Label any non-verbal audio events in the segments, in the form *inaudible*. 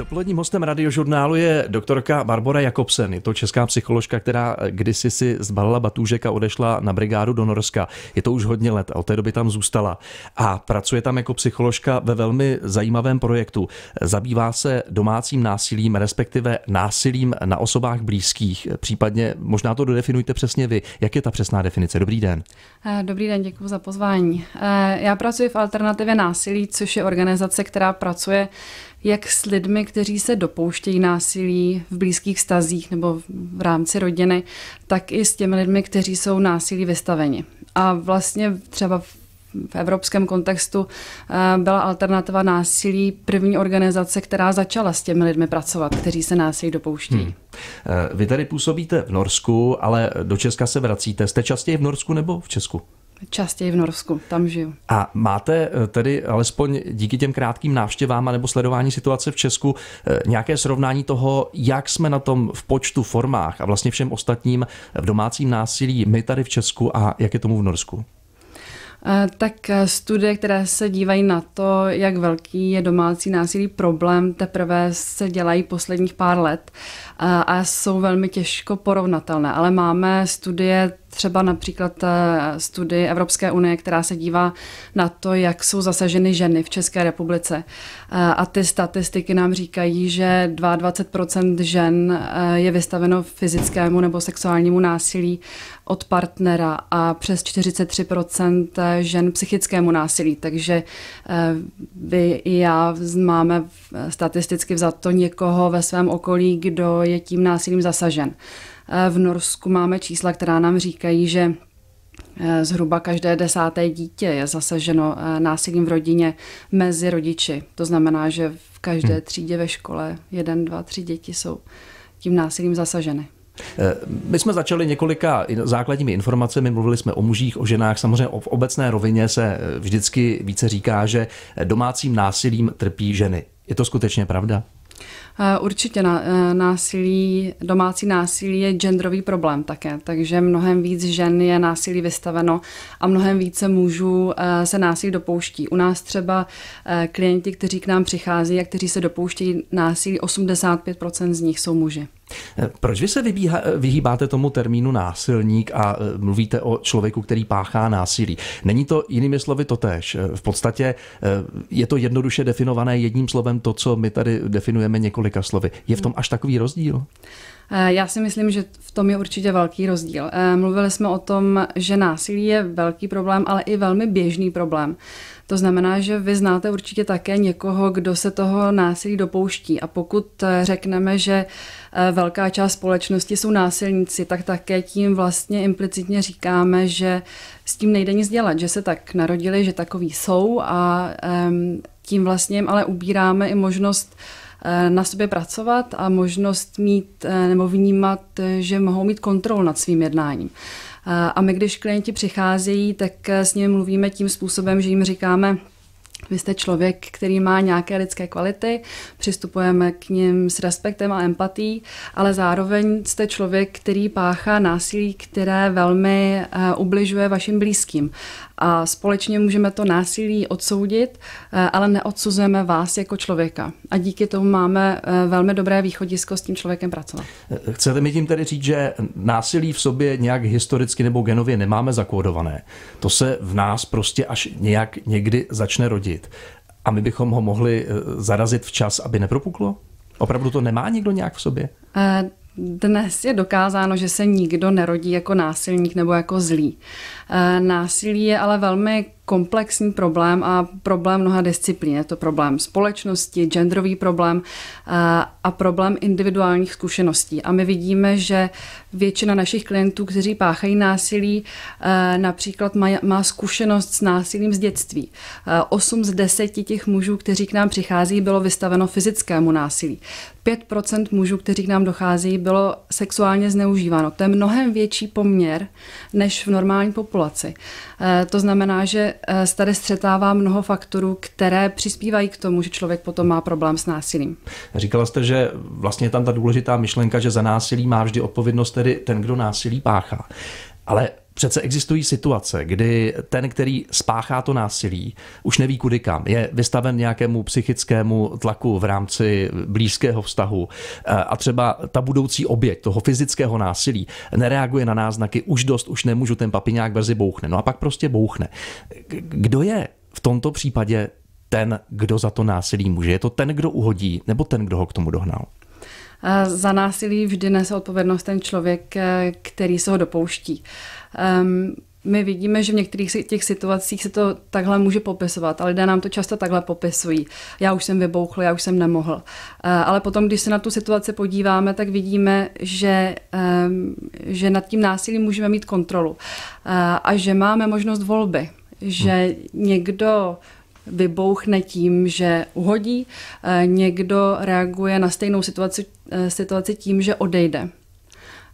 Dopoledním hostem radiožurnálu je doktorka Barbara Jakobsen. Je to česká psycholožka, která eh, kdysi si zbalila batůžek a odešla na brigádu do Norska. Je to už hodně let a od té doby tam zůstala. A pracuje tam jako psycholožka ve velmi zajímavém projektu. Zabývá se domácím násilím, respektive násilím na osobách blízkých. Případně možná to dodefinujte přesně vy. Jak je ta přesná definice? Dobrý den. Eh, dobrý den, děkuji za pozvání. Eh, já pracuji v Alternativě násilí, což je organizace, která pracuje jak s lidmi, kteří se dopouštějí násilí v blízkých vztazích nebo v rámci rodiny, tak i s těmi lidmi, kteří jsou násilí vystaveni. A vlastně třeba v v evropském kontextu eh, byla alternativa násilí první organizace, která začala s těmi lidmi pracovat, kteří se násilí dopouštějí. Hmm. Eh, vy tady působíte v Norsku, ale do Česka se vracíte. Jste častěji v Norsku nebo v Česku? Častěji v Norsku, tam žiju. A máte eh, tedy alespoň díky těm krátkým návštěvám nebo sledování situace v Česku eh, nějaké srovnání toho, jak jsme na tom v počtu, formách a vlastně všem ostatním v domácím násilí my tady v Česku a jak je tomu v Norsku? Eh, tak studie, které se dívají na to, jak velký je domácí násilí problém, teprve se dělají posledních pár let a jsou velmi těžko porovnatelné, ale máme studie třeba například eh, studii Evropské unie, která se dívá na to, jak jsou zasaženy ženy v České republice. Eh, a ty statistiky nám říkají, že 22 žen eh, je vystaveno fyzickému nebo sexuálnímu násilí od partnera a přes 43 žen psychickému násilí. Takže vy i já máme statisticky vzato někoho ve svém okolí, kdo je tím násilím zasažen. Eh, v Norsku máme čísla, která nám říkají, že eh, Zhruba každé desáté dítě je zasaženo eh, násilím v rodině mezi rodiči. To znamená, že v každé hmm. třídě ve škole jeden, dva, tři děti jsou tím násilím zasaženy. My jsme začali několika základními informacemi, mluvili jsme o mužích, o ženách. Samozřejmě v obecné rovině se vždycky více říká, že domácím násilím trpí ženy. Je to skutečně pravda? Eh, určitě eh, násilí, domácí násilí je genderový problém také, takže mnohem víc žen je násilí vystaveno a mnohem více mužů eh, se násilí dopouští. U nás třeba klienti, kteří k nám přichází a kteří se dopouštějí násilí, 85% z nich jsou muži. Eh, proč vy se vybíha, eh, vyhýbáte tomu termínu násilník a eh, mluvíte o člověku, který páchá násilí? Není to jinými slovy totéž. V podstatě je to jednoduše definované jedním slovem to, co my tady definujeme několika slovy. Je v tom až takový rozdíl? Eh, já si myslím, že v tom je určitě velký rozdíl. Eh, mluvili jsme o tom, že násilí je velký problém, ale i velmi běžný problém. To znamená, že vy znáte určitě také někoho, kdo se toho násilí dopouští. A pokud eh, řekneme, že velká část společnosti jsou násilníci, tak také tím vlastně implicitně říkáme, že s tím nejde nic dělat, že se tak narodili, že takový jsou a ehm, tím vlastně jim ale ubíráme i možnost uh, Eh, na sobě pracovat a možnost mít eh, nebo vnímat, eh, že mohou mít kontrolu nad svým jednáním. A my, když klienti přicházejí, tak s nimi mluvíme tím způsobem, že jim říkáme, vy jste člověk, který má nějaké lidské kvality, přistupujeme k ním s respektem a empatí, ale zároveň jste člověk, který páchá násilí, které velmi ubližuje vašim blízkým a společně můžeme to násilí odsoudit, eh, ale neodsuzujeme vás jako člověka. A díky tomu máme eh, velmi dobré východisko s tím člověkem pracovat. Eh, chcete mi tím tedy říct, že násilí v sobě nějak historicky nebo genově nemáme zakódované. To se v nás prostě až nějak někdy začne rodit. A my bychom ho mohli zarazit včas, aby nepropuklo? Opravdu to nemá někdo nějak v sobě? Dnes je dokázáno, že se nikdo nerodí jako násilník nebo jako zlý. Eh, násilí je ale velmi komplexní problém a problém mnoha disciplín. Je to problém společnosti, genderový problém eh, a problém individuálních zkušeností. A my vidíme, že většina našich klientů, kteří páchají násilí, eh, například má zkušenost s násilím z dětství. 8 eh, z 10 těch mužů, kteří k nám přichází, bylo vystaveno fyzickému násilí. 5% mužů, kteří k nám dochází, bylo sexuálně zneužíváno. To je mnohem větší poměr než v normální populaci. To znamená, že Eh, se tady střetává mnoho faktorů, které přispívají k tomu, že člověk potom má problém s násilím. Říkala jste, že vlastně je tam ta důležitá myšlenka, že za násilí má vždy odpovědnost tedy ten, kdo násilí páchá. Ale Přece existují situace, kdy ten, který spáchá to násilí, už neví kudy kam. Je vystaven nějakému psychickému tlaku v rámci blízkého vztahu eh, a třeba ta budoucí oběť toho fyzického násilí nereaguje na náznaky, už dost, už nemůžu, ten papiňák brzy bouchne. No a pak prostě bouchne. Kdo je v tomto případě ten, kdo za to násilí může? Je to ten, kdo uhodí, nebo ten, kdo ho k tomu dohnal? Eh, za násilí vždy nese odpovědnost ten člověk, eh, který se ho dopouští. Um, my vidíme, že v některých těch situacích se to takhle může popisovat ale lidé nám to často takhle popisují. Já už jsem vybouchl, já už jsem nemohl. Eh, ale potom, když se na tu situaci podíváme, tak vidíme, že, ehm, že nad tím násilím můžeme mít kontrolu eh, a že máme možnost volby. Že někdo vybouchne tím, že uhodí, eh, někdo reaguje na stejnou situaci, situaci tím, že odejde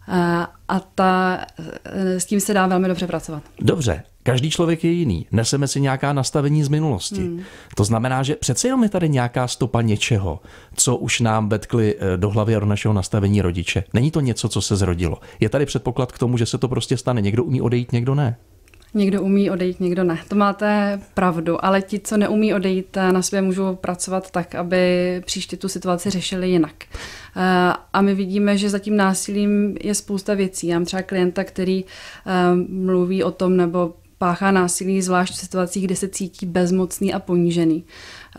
Eh, a ta, eh, s tím se dá velmi dobře pracovat. Dobře, každý člověk je jiný. Neseme si nějaká nastavení z minulosti. Hmm. To znamená, že přece jenom je tady nějaká stopa něčeho, co už nám vetkli eh, do hlavy a do našeho nastavení rodiče. Není to něco, co se zrodilo. Je tady předpoklad k tomu, že se to prostě stane. Někdo umí odejít, někdo ne. Někdo umí odejít, někdo ne. To máte pravdu, ale ti, co neumí odejít, eh, na sebe můžou pracovat tak, aby příště tu situaci řešili jinak. Eh, a my vidíme, že za tím násilím je spousta věcí. Já mám třeba klienta, který eh, mluví o tom nebo páchá násilí, zvlášť v situacích, kde se cítí bezmocný a ponížený.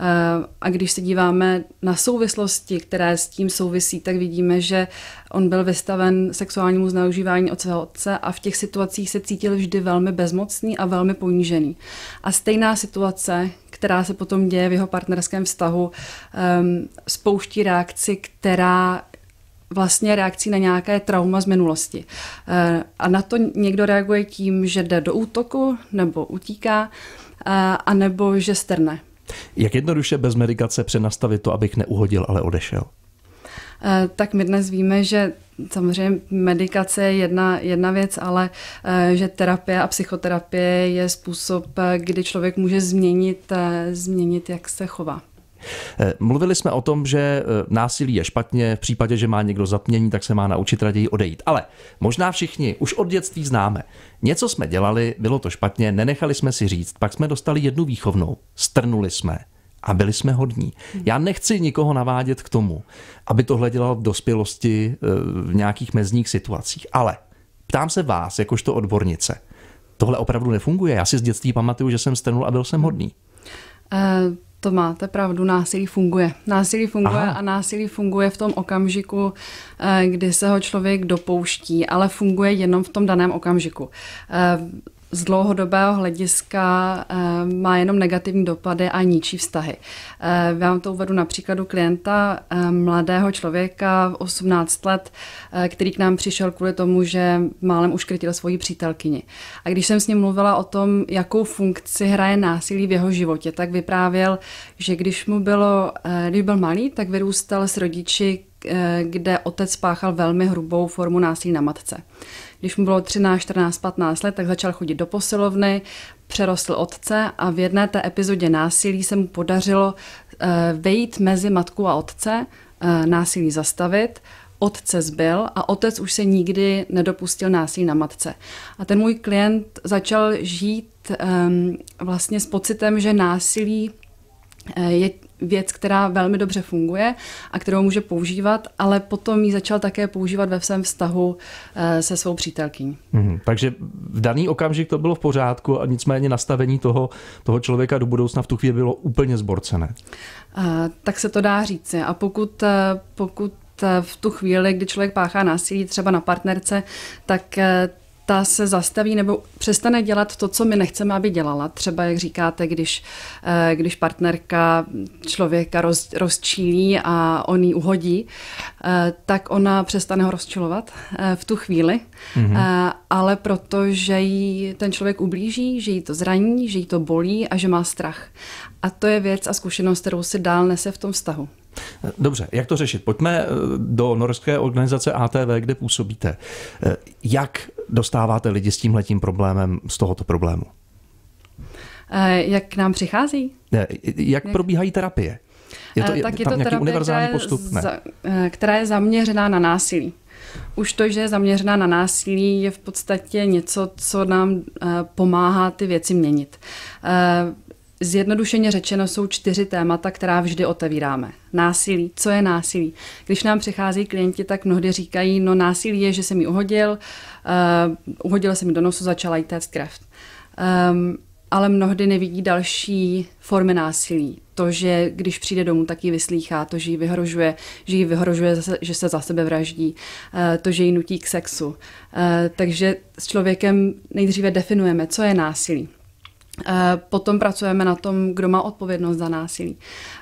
Eh, a když se díváme na souvislosti, které s tím souvisí, tak vidíme, že on byl vystaven sexuálnímu zneužívání od svého otce a v těch situacích se cítil vždy velmi bezmocný a velmi ponížený. A stejná situace, která se potom děje v jeho partnerském vztahu, ehm, spouští reakci, která vlastně reakcí na nějaké trauma z minulosti. Eh, a na to někdo reaguje tím, že jde do útoku nebo utíká, eh, a nebo že strne. Jak jednoduše bez medikace přenastavit to, abych neuhodil, ale odešel? Eh, tak my dnes víme, že samozřejmě medikace je jedna, jedna věc, ale eh, že terapie a psychoterapie je způsob, eh, kdy člověk může změnit, změnit jak se chová. Eh, mluvili jsme o tom, že eh, násilí je špatně, v případě, že má někdo zapnění, tak se má naučit raději odejít. Ale možná všichni už od dětství známe. Něco jsme dělali, bylo to špatně, nenechali jsme si říct, pak jsme dostali jednu výchovnou, strnuli jsme a byli jsme hodní. Mhm. Já nechci nikoho navádět k tomu, aby tohle dělal v dospělosti eh, v nějakých mezních situacích, ale ptám se vás, jakožto odbornice, tohle opravdu nefunguje. Já si z dětství pamatuju, že jsem strnul a byl jsem hodný. Uh... To máte pravdu, násilí funguje. Násilí funguje Aha. a násilí funguje v tom okamžiku, eh, kdy se ho člověk dopouští, ale funguje jenom v tom daném okamžiku. Eh, z dlouhodobého hlediska eh, má jenom negativní dopady a ničí vztahy. Eh, já vám to uvedu na příkladu klienta, eh, mladého člověka, 18 let, který k nám přišel kvůli tomu, že málem uškrtil svoji přítelkyni. A když jsem s ním mluvila o tom, jakou funkci hraje násilí v jeho životě, tak vyprávěl, že když mu bylo, když byl malý, tak vyrůstal s rodiči, Eh, kde otec spáchal velmi hrubou formu násilí na matce. Když mu bylo 13, 14, 15 let, tak začal chodit do posilovny, přerostl otce a v jedné té epizodě násilí se mu podařilo eh, vejít mezi matku a otce, eh, násilí zastavit, otce zbyl a otec už se nikdy nedopustil násilí na matce. A ten můj klient začal žít ehm, vlastně s pocitem, že násilí Eh, je věc, která velmi dobře funguje a kterou může používat, ale potom ji začal také používat ve svém vztahu eh, se svou přítelkyní. Mm, takže v daný okamžik to bylo v pořádku a nicméně nastavení toho, toho člověka do budoucna v tu chvíli bylo úplně zborcené. A, eh, tak se to dá říci. A pokud, pokud v tu chvíli, kdy člověk páchá násilí třeba na partnerce, tak ta se zastaví nebo přestane dělat to, co my nechceme, aby dělala. Třeba, jak říkáte, když, eh, když partnerka člověka roz, rozčílí a on ji uhodí, eh, tak ona přestane ho rozčilovat eh, v tu chvíli, mm-hmm. ale protože jí ten člověk ublíží, že jí to zraní, že jí to bolí a že má strach. A to je věc a zkušenost, kterou si dál nese v tom vztahu. Dobře, jak to řešit? Pojďme eh, do norské organizace ATV, kde působíte. Eh, jak dostáváte lidi s tímhletím problémem, z tohoto problému? Eh, jak k nám přichází? Ne, jak, probíhají terapie? Je to, tak je to terapie, univerzální která je, postup? Ne? Za, která je zaměřená na násilí. Už to, že je zaměřená na násilí, je v podstatě něco, co nám pomáhá ty věci měnit. Zjednodušeně řečeno jsou čtyři témata, která vždy otevíráme. Násilí. Co je násilí? Když nám přichází klienti, tak mnohdy říkají, no násilí je, že se mi uhodil, uh, eh, uhodil se mi do nosu, začala jít test krev. Um, ale mnohdy nevidí další formy násilí. To, že když přijde domů, tak ji vyslýchá, to, že ji vyhrožuje, že ji vyhrožuje, že se za sebe vraždí, eh, to, že ji nutí k sexu. Eh, takže s člověkem nejdříve definujeme, co je násilí. Eh, potom pracujeme na tom, kdo má odpovědnost za násilí.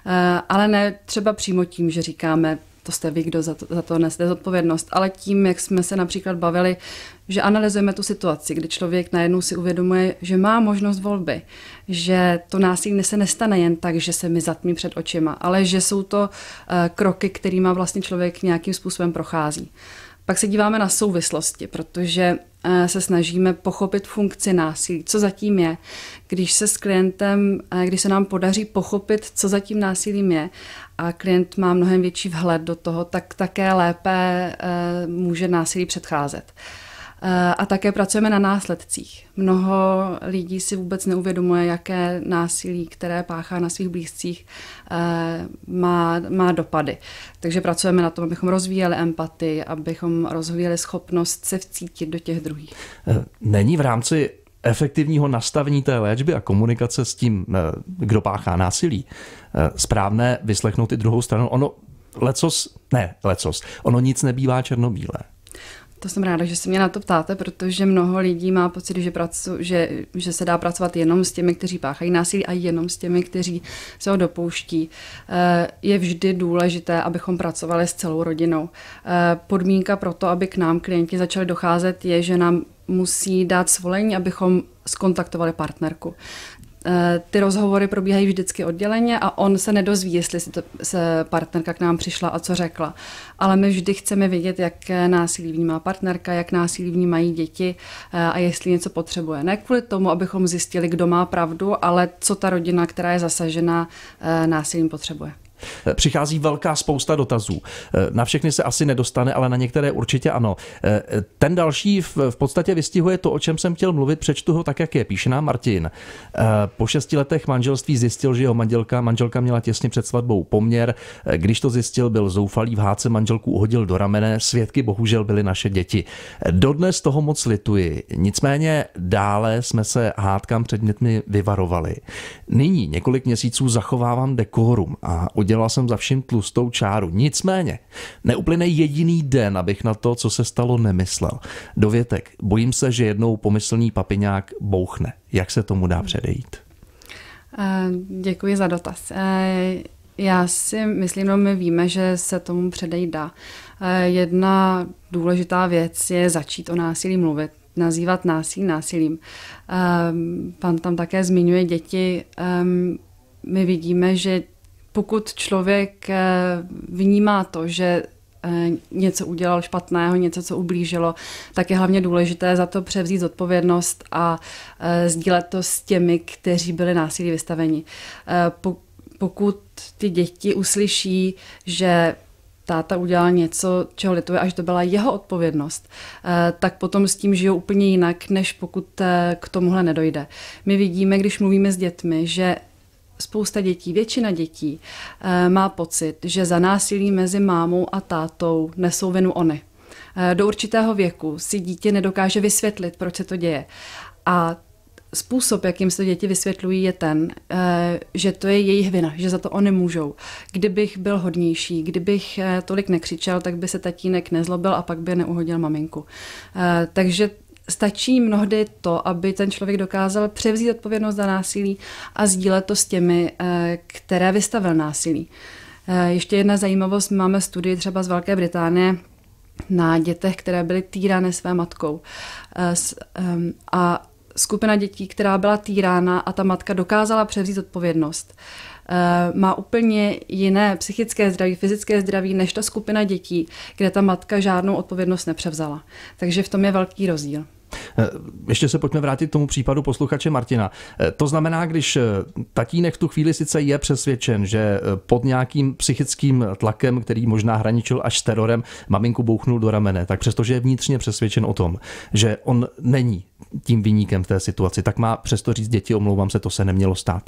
Eh, ale ne třeba přímo tím, že říkáme, to jste vy, kdo za to, za to nesete zodpovědnost, ale tím, jak jsme se například bavili, že analyzujeme tu situaci, kdy člověk najednou si uvědomuje, že má možnost volby, že to násilí se nestane jen tak, že se mi zatmí před očima, ale že jsou to eh, kroky, kterými vlastně člověk nějakým způsobem prochází. Pak se díváme na souvislosti, protože eh, se snažíme pochopit funkci násilí, co zatím je. Když se s klientem, eh, když se nám podaří pochopit, co zatím násilím je a klient má mnohem větší vhled do toho, tak také lépe eh, může násilí předcházet. Eh, a také pracujeme na následcích. Mnoho lidí si vůbec neuvědomuje, jaké násilí, které páchá na svých blízcích, eh, má, má dopady. Takže pracujeme na tom, abychom rozvíjeli empatii, abychom rozvíjeli schopnost se vcítit do těch druhých. Eh, není v rámci efektivního nastavení té léčby a komunikace s tím, kdo páchá násilí, správné vyslechnout i druhou stranu. Ono lecos, ne lecos, ono nic nebývá černobílé. To jsem ráda, že se mě na to ptáte, protože mnoho lidí má pocit, že, pracu, že, že se dá pracovat jenom s těmi, kteří páchají násilí a jenom s těmi, kteří se ho dopouští. Eh, je vždy důležité, abychom pracovali s celou rodinou. Eh, podmínka pro to, aby k nám klienti začali docházet, je, že nám musí dát svolení, abychom skontaktovali partnerku. Eh, ty rozhovory probíhají vždycky odděleně a on se nedozví, jestli se, to, se partnerka k nám přišla a co řekla. Ale my vždy chceme vědět, jak násilí vnímá partnerka, jak násilí vnímají děti eh, a jestli něco potřebuje. Ne kvůli tomu, abychom zjistili, kdo má pravdu, ale co ta rodina, která je zasažena, eh, násilím potřebuje. Přichází velká spousta dotazů. Eh, na všechny se asi nedostane, ale na některé určitě ano. Eh, ten další v podstatě vystihuje to, o čem jsem chtěl mluvit, přečtu ho tak, jak je. Píše nám Martin. Eh, po šesti letech manželství zjistil, že jeho manželka, manželka měla těsně před svatbou poměr. Když to zjistil, byl zoufalý, v háce manželku uhodil do ramene. Svědky bohužel byly naše děti. Dodnes toho moc lituji. Nicméně dále jsme se hádkám předmětmi vyvarovali. Nyní několik měsíců zachovávám dekorum a udělal jsem za vším tlustou čáru. Nicméně, neuplyne jediný den, abych na to, co se stalo, nemyslel. Dovětek, bojím se, že jednou pomyslný papiňák bouchne. Jak se tomu dá předejít? Eh, děkuji za dotaz. Eh, já si myslím, no my víme, že se tomu předejít dá. Eh, jedna důležitá věc je začít o násilí mluvit nazývat násilí násilím. pan tam také zmiňuje děti. my vidíme, že pokud člověk eh, vnímá to, že eh, něco udělal špatného, něco, co ublížilo, tak je hlavně důležité za to převzít zodpovědnost a eh, sdílet to s těmi, kteří byli násilí vystaveni. Pokud ty děti uslyší, že táta udělal něco, čeho lituje, až to byla jeho odpovědnost, tak potom s tím žijou úplně jinak, než pokud k tomuhle nedojde. My vidíme, když mluvíme s dětmi, že spousta dětí, většina dětí eh, má pocit, že za násilí mezi mámou a tátou nesou vinu oni. Eh, do určitého věku si dítě nedokáže vysvětlit, proč se to děje. A způsob, jakým se děti vysvětlují, je ten, eh, že to je jejich vina, že za to oni můžou. Kdybych byl hodnější, kdybych tolik nekřičel, tak by se tatínek nezlobil a pak by neuhodil maminku. Takže stačí mnohdy to, aby ten člověk dokázal převzít odpovědnost za násilí a sdílet to s těmi, eh, které vystavil násilí. Eh, ještě jedna zajímavost, máme studii třeba z Velké Británie, na dětech, které byly týrané své matkou. Eh, ehm, a skupina dětí, která byla týrána a ta matka dokázala převzít odpovědnost, má úplně jiné psychické zdraví, fyzické zdraví, než ta skupina dětí, kde ta matka žádnou odpovědnost nepřevzala. Takže v tom je velký rozdíl. Eh, ještě se pojďme vrátit k tomu případu posluchače Martina. Eh, to znamená, když eh, tatínek v tu chvíli sice je přesvědčen, že pod nějakým psychickým tlakem, který možná hraničil až s terorem, maminku bouchnul do ramene, tak přestože je vnitřně přesvědčen o tom, že on není tím vyníkem v té situaci, tak má přesto říct děti, omlouvám se, to se nemělo stát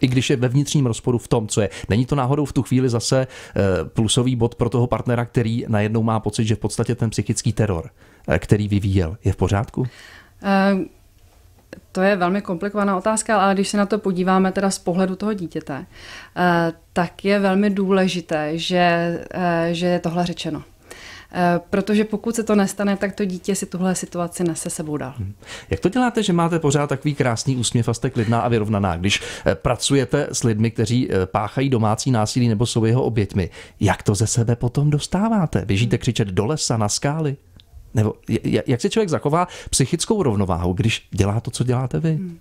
i když je ve vnitřním rozporu v tom, co je. Není to náhodou v tu chvíli zase plusový bod pro toho partnera, který najednou má pocit, že v podstatě ten psychický teror Eh, který vyvíjel, je v pořádku? Eh, to je velmi komplikovaná otázka, ale když se na to podíváme teda z pohledu toho dítěte, eh, tak je velmi důležité, že, že je tohle řečeno. Protože pokud se to nestane, tak to dítě si tuhle situaci nese sebou dál. Hmm. Jak to děláte, že máte pořád takový krásný úsměv a jste klidná a vyrovnaná, když pracujete s lidmi, kteří páchají domácí násilí nebo jsou jeho oběťmi? Jak to ze sebe potom dostáváte? Běžíte hmm. křičet do lesa, na skály? nebo jak se člověk zachová psychickou rovnováhu, když dělá to, co děláte vy? Hmm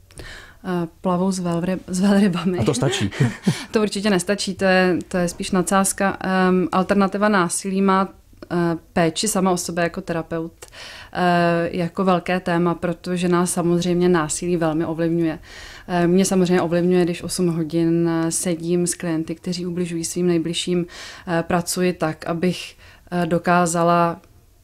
eh, plavou s, velryb, s velrybami. A to stačí? *laughs* to určitě nestačí, to je, to je spíš nadsázka. Um, alternativa násilí má uh, péči sama o sobě jako terapeut uh, jako velké téma, protože nás samozřejmě násilí velmi ovlivňuje. Uh, mě samozřejmě ovlivňuje, když 8 hodin sedím s klienty, kteří ubližují svým nejbližším, pracuji tak, abych dokázala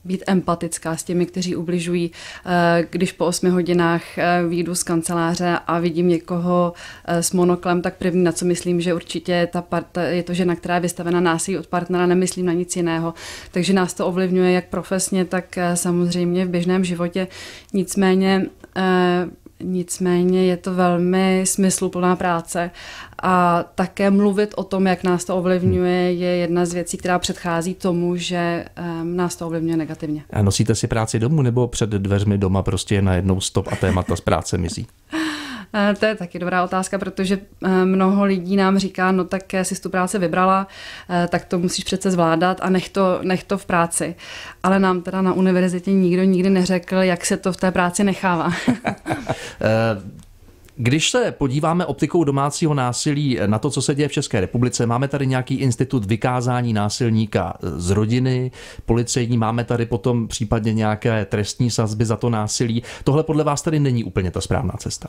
být empatická s těmi, kteří ubližují. Eh, když po osmi hodinách eh, výjdu z kanceláře a vidím někoho eh, s monoklem, tak první, na co myslím, že určitě ta part, je to žena, která je vystavena násilí od partnera, nemyslím na nic jiného. Takže nás to ovlivňuje jak profesně, tak samozřejmě v běžném životě. Nicméně Nicméně je to velmi smysluplná práce a také mluvit o tom, jak nás to ovlivňuje, hmm. je jedna z věcí, která předchází tomu, že ehm, nás to ovlivňuje negativně. A nosíte si práci domů nebo před dveřmi doma prostě je najednou stop a témata z práce mizí? *laughs* Eh, to je taky dobrá otázka, protože eh, mnoho lidí nám říká, no tak jsi tu práci vybrala, eh, tak to musíš přece zvládat a nech to, nech to v práci. Ale nám teda na univerzitě nikdo nikdy neřekl, jak se to v té práci nechává. *laughs* Když se podíváme optikou domácího násilí na to, co se děje v České republice, máme tady nějaký institut vykázání násilníka z rodiny, policejní, máme tady potom případně nějaké trestní sazby za to násilí. Tohle podle vás tady není úplně ta správná cesta.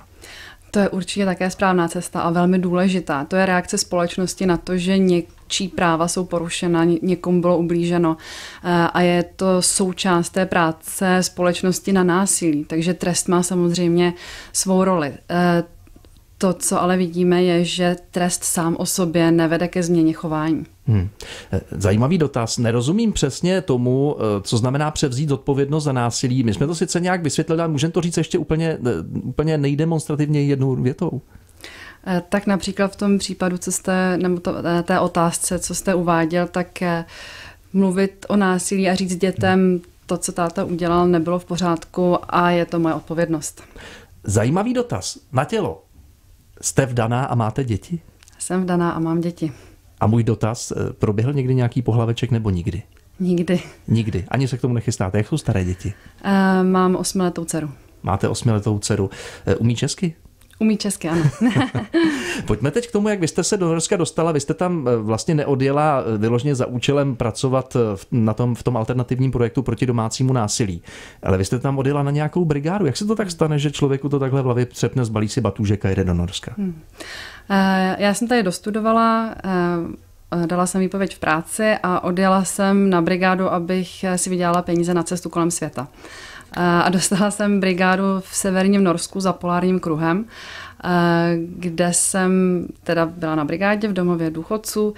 To je určitě také správná cesta a velmi důležitá. To je reakce společnosti na to, že něčí práva jsou porušena, někomu bylo ublíženo eh, a je to součást té práce společnosti na násilí. Takže trest má samozřejmě svou roli. Eh, to, co ale vidíme, je, že trest sám o sobě nevede ke změně chování. Hmm. Eh, zajímavý dotaz. Nerozumím přesně tomu, eh, co znamená převzít odpovědnost za násilí. My jsme to sice nějak vysvětlili, ale můžeme to říct ještě úplně, eh, úplně nejdemonstrativně jednou větou. Tak například v tom případu, co jste, nebo to, té otázce, co jste uváděl, tak mluvit o násilí a říct dětem, to, co táta udělal, nebylo v pořádku a je to moje odpovědnost. Zajímavý dotaz. Na tělo. Jste vdaná a máte děti? Jsem vdaná a mám děti. A můj dotaz, eh, proběhl někdy nějaký pohlaveček nebo nikdy? Nikdy. Nikdy. Ani se k tomu nechystáte. Jak jsou staré děti? Uh, mám osmiletou dceru. Máte osmiletou dceru. Eh, umí česky? Umí česky, ano. *laughs* Pojďme teď k tomu, jak vy jste se do Norska dostala. Vy jste tam vlastně neodjela vyložně za účelem pracovat v, na tom, v tom alternativním projektu proti domácímu násilí. Ale vy jste tam odjela na nějakou brigádu. Jak se to tak stane, že člověku to takhle v hlavě přepne, zbalí si batůžek a jede do Norska? Hmm. Eh, já jsem tady dostudovala, eh, dala jsem výpověď v práci a odjela jsem na brigádu, abych eh, si vydělala peníze na cestu kolem světa. A dostala jsem brigádu v severním Norsku za polárním kruhem, kde jsem teda byla na brigádě v domově důchodců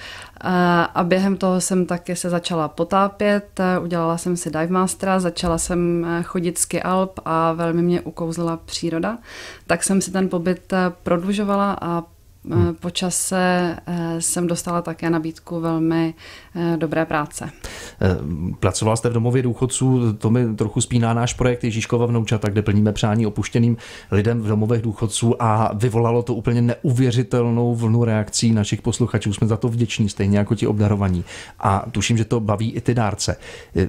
a během toho jsem taky se začala potápět, udělala jsem si dive mastera, začala jsem chodit ski Alp a velmi mě ukouzla příroda. Tak jsem si ten pobyt prodlužovala a Eh, po čase eh, jsem dostala také nabídku velmi eh, dobré práce. Pracovala jste v domově důchodců, to mi trochu spíná náš projekt Ježíškova vnoučata, kde plníme přání opuštěným lidem v domovech důchodců a vyvolalo to úplně neuvěřitelnou vlnu reakcí našich posluchačů. Jsme za to vděční, stejně jako ti obdarovaní. A tuším, že to baví i ty dárce.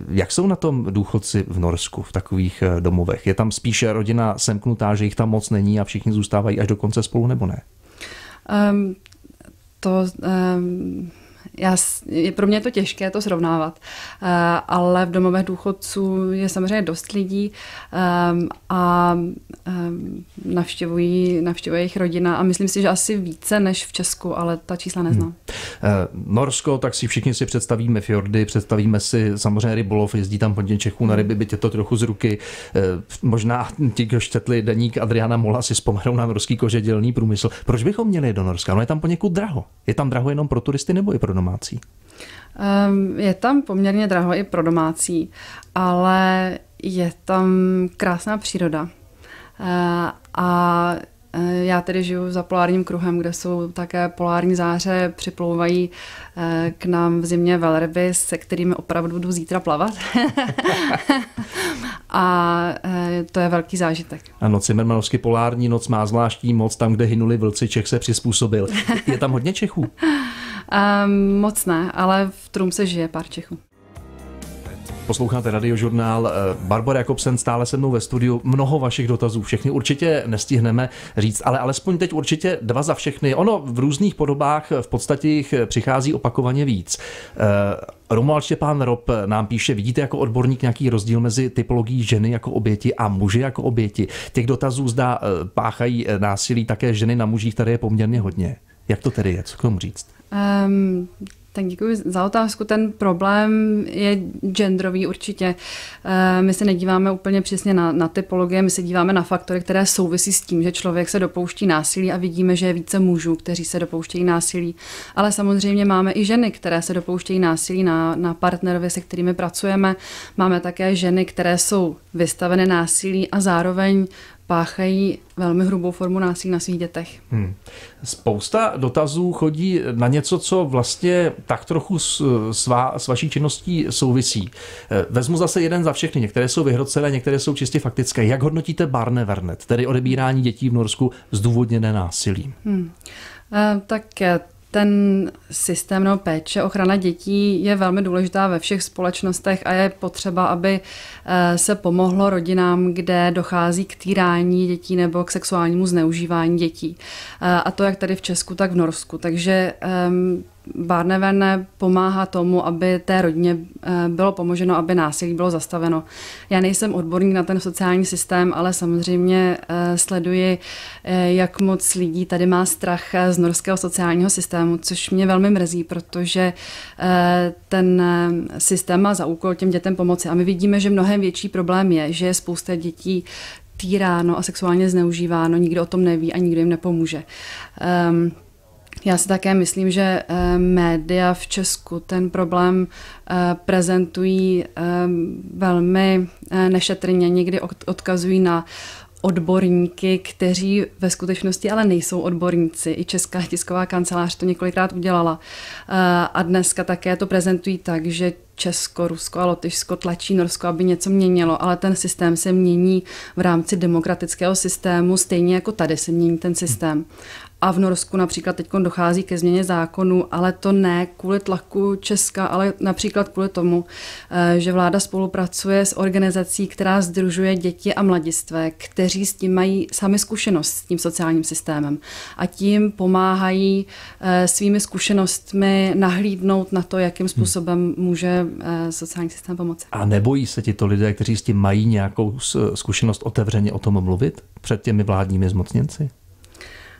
Jak jsou na tom důchodci v Norsku, v takových domovech? Je tam spíše rodina semknutá, že jich tam moc není a všichni zůstávají až do konce spolu nebo ne? to já, je pro mě je to těžké to srovnávat, eh, ale v domovech důchodců je samozřejmě dost lidí ehm, a ehm, navštěvují, navštěvují jejich rodina a myslím si, že asi více než v Česku, ale ta čísla hmm. neznám. Hmm. Norsko, tak si všichni si představíme fjordy, představíme si samozřejmě rybolov, jezdí tam hodně Čechů na ryby, by tě to trochu z ruky. Eh, možná ti, kdo četli deník Adriana Mola, si vzpomenou na norský kožedělný průmysl. Proč bychom měli do Norska? No je tam poněkud draho. Je tam draho jenom pro turisty nebo i pro domácí? domácí? Ehm, je tam poměrně draho i pro domácí, ale je tam krásná příroda. Eh, a eh, já tedy žiju za polárním kruhem, kde jsou také polární záře, připlouvají eh, k nám v zimě velryby, se kterými opravdu budu zítra plavat. *laughs* a to je velký zážitek. Ano, Cimrmanovský polární noc má zvláštní moc, tam, kde hynuli vlci, Čech se přizpůsobil. Je tam hodně Čechů? *laughs* Um, moc ne, ale v se žije pár Čechů. Posloucháte radiožurnál. Eh, Barbara Jakobsen stále se mnou ve studiu. Mnoho vašich dotazů, všechny určitě nestihneme říct, ale alespoň teď určitě dva za všechny. Ono v různých podobách v podstatě jich přichází opakovaně víc. Eh, Romuald Štěpán Rob nám píše, vidíte jako odborník nějaký rozdíl mezi typologií ženy jako oběti a muže jako oběti. Těch dotazů zdá eh, páchají násilí také ženy na mužích, tady je poměrně hodně. Jak to tedy je? Co k tomu říct? Um, tak děkuji za otázku. Ten problém je genderový určitě. Ehm, my se nedíváme úplně přesně na, na typologie, my se díváme na faktory, které souvisí s tím, že člověk se dopouští násilí a vidíme, že je více mužů, kteří se dopouštějí násilí. Ale samozřejmě máme i ženy, které se dopouštějí násilí na, na partnerovi, se kterými pracujeme. Máme také ženy, které jsou vystaveny násilí a zároveň páchají velmi hrubou formu násilí na svých dětech. Hmm. Spousta dotazů chodí na něco, co vlastně tak trochu s, s, va, s vaší činností souvisí. Eh, vezmu zase jeden za všechny. Některé jsou vyhrocené, některé jsou čistě faktické. Jak hodnotíte Barne Vernet, tedy odebírání dětí v Norsku zdůvodněné násilím? Hmm. Eh, tak eh, ten systém no, péče, ochrana dětí je velmi důležitá ve všech společnostech a je potřeba, aby eh, se pomohlo rodinám, kde dochází k týrání dětí nebo k sexuálnímu zneužívání dětí. Eh, a to jak tady v Česku, tak v Norsku. Takže ehm, Barneverne pomáhá tomu, aby té rodině eh, bylo pomoženo, aby násilí bylo zastaveno. Já nejsem odborník na ten sociální systém, ale samozřejmě eh, sleduji, eh, jak moc lidí tady má strach z norského sociálního systému, což mě velmi mrzí, protože ten systém má za úkol těm dětem pomoci. A my vidíme, že mnohem větší problém je, že je spousta dětí týráno a sexuálně zneužíváno, nikdo o tom neví a nikdo jim nepomůže. Um, já si také myslím, že eh, média v Česku ten problém eh, prezentují eh, velmi nešetrně, někdy odkazují na odborníky, kteří ve skutečnosti ale nejsou odborníci. I Česká tisková kancelář to několikrát udělala. A dneska také to prezentují tak, že Česko, Rusko a Lotyšsko tlačí Norsko, aby něco měnilo, ale ten systém se mění v rámci demokratického systému, stejně jako tady se mění ten systém. A v Norsku například teď dochází ke změně zákonu, ale to ne kvůli tlaku Česka, ale například kvůli tomu, eh, že vláda spolupracuje s organizací, která združuje děti a mladistvé, kteří s tím mají sami zkušenost s tím sociálním systémem a tím pomáhají eh, svými zkušenostmi nahlídnout na to, jakým hmm. způsobem může eh, sociální systém pomoci. A nebojí se tito lidé, kteří s tím mají nějakou zkušenost otevřeně o tom mluvit před těmi vládními zmocněnci?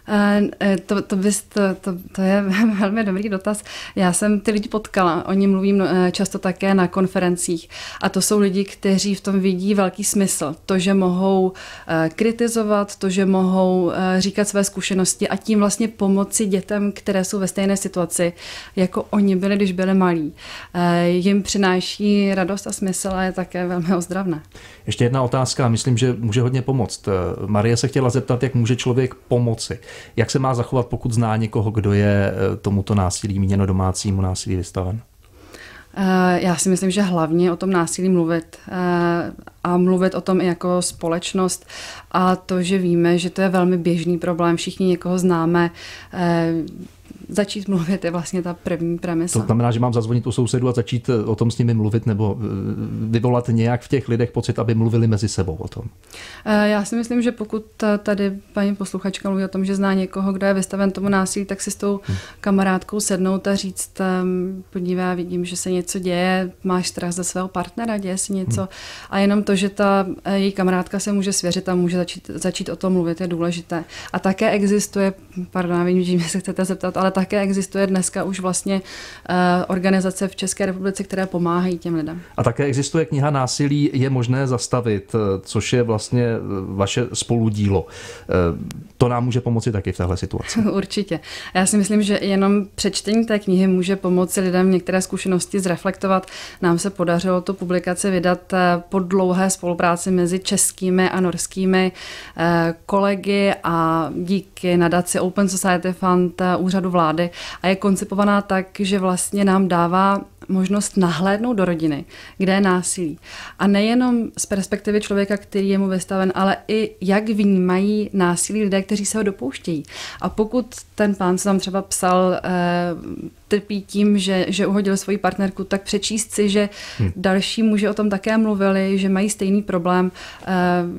Eh, eh, to, to, bys, to, to, to je *laughs* velmi dobrý dotaz. Já jsem ty lidi potkala, oni mluví eh, často také na konferencích a to jsou lidi, kteří v tom vidí velký smysl. To, že mohou kritizovat, to, že mohou říkat své zkušenosti a tím vlastně pomoci dětem, které jsou ve stejné situaci, jako oni byli, když byli malí. Jim přináší radost a smysl a je také velmi ozdravné. Ještě jedna otázka, myslím, že může hodně pomoct. Marie se chtěla zeptat, jak může člověk pomoci jak se má zachovat, pokud zná někoho, kdo je eh, tomuto násilí míněno domácímu násilí vystaven? Eh, já si myslím, že hlavně o tom násilí mluvit eh, a mluvit o tom i jako společnost a to, že víme, že to je velmi běžný problém, všichni někoho známe, začít mluvit je vlastně ta první premisa. To znamená, že mám zazvonit u sousedu a začít eh, o tom s nimi mluvit nebo eh, vyvolat nějak v těch lidech pocit, aby mluvili mezi sebou o tom. Eh, já si myslím, že pokud tady paní posluchačka mluví o tom, že zná někoho, kdo je vystaven tomu násilí, tak si s tou hmm. kamarádkou sednout a říct, ehm, podívej, já vidím, že se něco děje, máš strach ze svého partnera, děje se něco. Hmm. A jenom to, že ta její kamarádka se může svěřit a může začít, začít o tom mluvit, je důležité. A také existuje, pardon, vím, že mě se chcete zeptat, ale také existuje dneska už vlastně eh, organizace v České republice, které pomáhají těm lidem. A také existuje kniha Násilí je možné zastavit, eh, což je vlastně eh, vaše spoludílo. To nám může pomoci taky v téhle situaci. *laughs* Určitě. Já si myslím, že jenom přečtení té knihy může pomoci lidem některé zkušenosti zreflektovat. Nám se podařilo tu publikaci vydat po dlouhé spolupráci mezi českými a norskými kolegy a díky nadaci Open Society Fund úřadu vlády vlády a je koncipovaná tak, že vlastně nám dává možnost nahlédnout do rodiny, kde je násilí. A nejenom z perspektivy člověka, který je mu vystaven, ale i jak vnímají násilí lidé, kteří se ho dopouštějí. A pokud ten pán, co tam třeba psal, eh, trpí tím, že, že uhodil svoji partnerku, tak přečíst si, že hmm. další muži o tom také mluvili, že mají stejný problém, eh,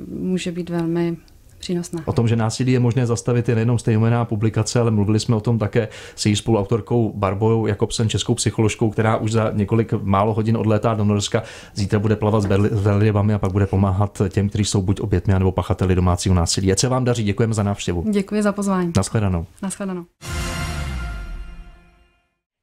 může být velmi přínosná. O tom, že násilí je možné zastavit, je nejenom stejnomená publikace, ale mluvili jsme o tom také s její spoluautorkou Barbou Jakobsen, českou psycholožkou, která už za několik málo hodin odlétá do Norska. Zítra bude plavat s velrybami a pak bude pomáhat těm, kteří jsou buď obětmi nebo pachateli domácího násilí. Jak se vám daří? Děkujeme za návštěvu. Děkuji za pozvání. Naschledanou. Naschledanou.